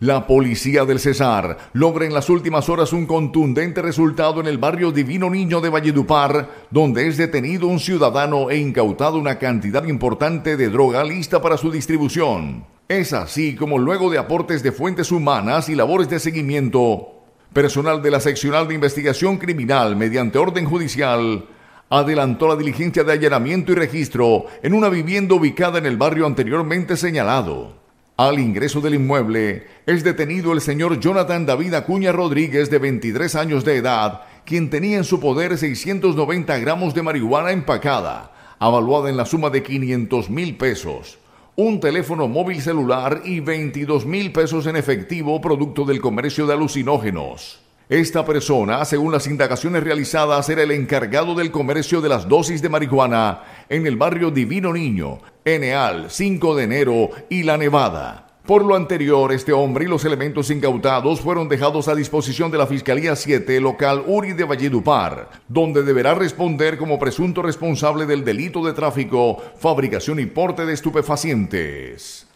La policía del Cesar logra en las últimas horas un contundente resultado en el barrio Divino Niño de Valledupar, donde es detenido un ciudadano e incautado una cantidad importante de droga lista para su distribución. Es así como luego de aportes de fuentes humanas y labores de seguimiento, personal de la Seccional de Investigación Criminal mediante orden judicial adelantó la diligencia de allanamiento y registro en una vivienda ubicada en el barrio anteriormente señalado. Al ingreso del inmueble es detenido el señor Jonathan David Acuña Rodríguez de 23 años de edad, quien tenía en su poder 690 gramos de marihuana empacada, avaluada en la suma de 500 mil pesos, un teléfono móvil celular y 22 mil pesos en efectivo producto del comercio de alucinógenos. Esta persona, según las indagaciones realizadas, era el encargado del comercio de las dosis de marihuana en el barrio Divino Niño, Eneal, 5 de enero y La Nevada. Por lo anterior, este hombre y los elementos incautados fueron dejados a disposición de la Fiscalía 7, local Uri de Valledupar, donde deberá responder como presunto responsable del delito de tráfico, fabricación y porte de estupefacientes.